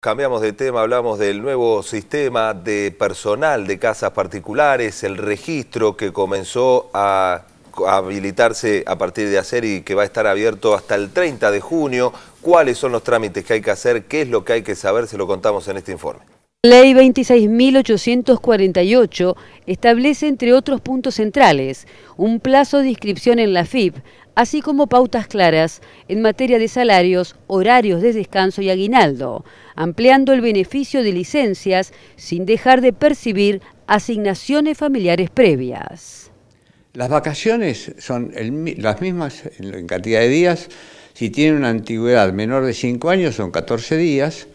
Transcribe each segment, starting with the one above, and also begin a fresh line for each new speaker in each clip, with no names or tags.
Cambiamos de tema, hablamos del nuevo sistema de personal de casas particulares, el registro que comenzó a habilitarse a partir de ayer y que va a estar abierto hasta el 30 de junio. ¿Cuáles son los trámites que hay que hacer? ¿Qué es lo que hay que saber? Se lo contamos en este informe.
Ley 26.848 establece, entre otros puntos centrales, un plazo de inscripción en la FIP así como pautas claras en materia de salarios, horarios de descanso y aguinaldo, ampliando el beneficio de licencias sin dejar de percibir asignaciones familiares previas.
Las vacaciones son las mismas en cantidad de días. Si tienen una antigüedad menor de 5 años son 14 días,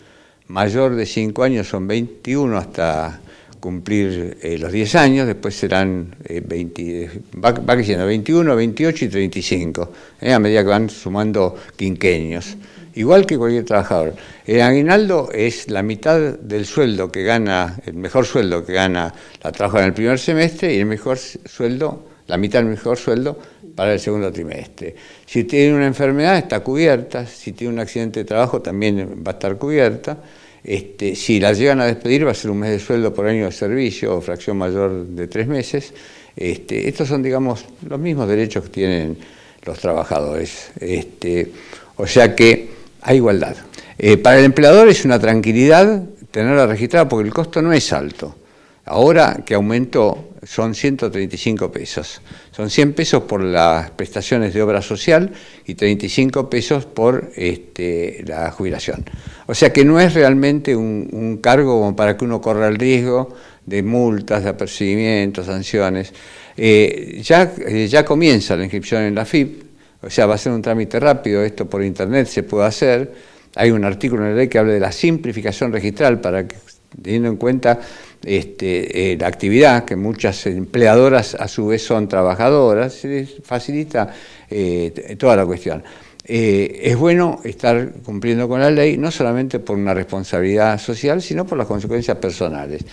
mayor de 5 años son 21 hasta cumplir eh, los 10 años, después serán 20, eh, va, creciendo 21, 28 y 35, eh, a medida que van sumando quinquenios, igual que cualquier trabajador. El aguinaldo es la mitad del sueldo que gana, el mejor sueldo que gana la trabajadora en el primer semestre y el mejor sueldo, la mitad del mejor sueldo para el segundo trimestre. Si tiene una enfermedad está cubierta, si tiene un accidente de trabajo también va a estar cubierta este, si la llegan a despedir va a ser un mes de sueldo por año de servicio o fracción mayor de tres meses. Este, estos son, digamos, los mismos derechos que tienen los trabajadores. Este, o sea que hay igualdad. Eh, para el empleador es una tranquilidad tenerla registrada porque el costo no es alto. Ahora que aumentó son 135 pesos. Son 100 pesos por las prestaciones de obra social y 35 pesos por este, la jubilación. O sea que no es realmente un, cargo para que uno corra el riesgo de multas, de apercibimientos, sanciones. Eh, ya, eh, ya comienza la inscripción en la FIP, o sea, va a ser un trámite rápido, esto por internet se puede hacer. Hay un artículo en la ley que habla de la simplificación registral para que, teniendo en cuenta este, eh, la actividad, que muchas empleadoras a su vez son trabajadoras, facilita eh, toda la cuestión. Eh, es bueno estar cumpliendo con la ley, no solamente por una responsabilidad social, sino por las consecuencias personales.